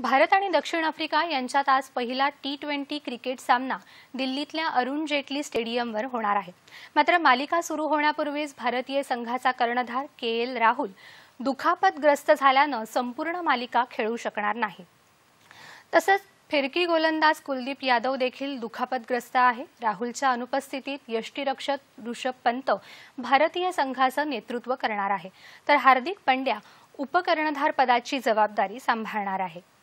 भारत आणि दक्षिण आफ्रिका यांच्यात आज पहिला टी ट्वेंटी क्रिकेट सामना दिल्लीतल्या अरुण जेटली स्टेडियमवर होणार आहे मात्र मालिका सुरू होण्यापूर्वीच भारतीय संघाचा कर्णधार के एल राहुल दुखापतग्रस्त झाल्यानं संपूर्ण मालिका खेळू शकणार नाही तसंच फिरकी गोलंदाज कुलदीप यादव देखील दुखापतग्रस्त आहे राहुलच्या अनुपस्थितीत यष्टीरक्षक ऋषभ पंत भारतीय संघाचं नेतृत्व करणार आहे तर हार्दिक पंड्या उपकर्णधार पदाची जबाबदारी सांभाळणार आहे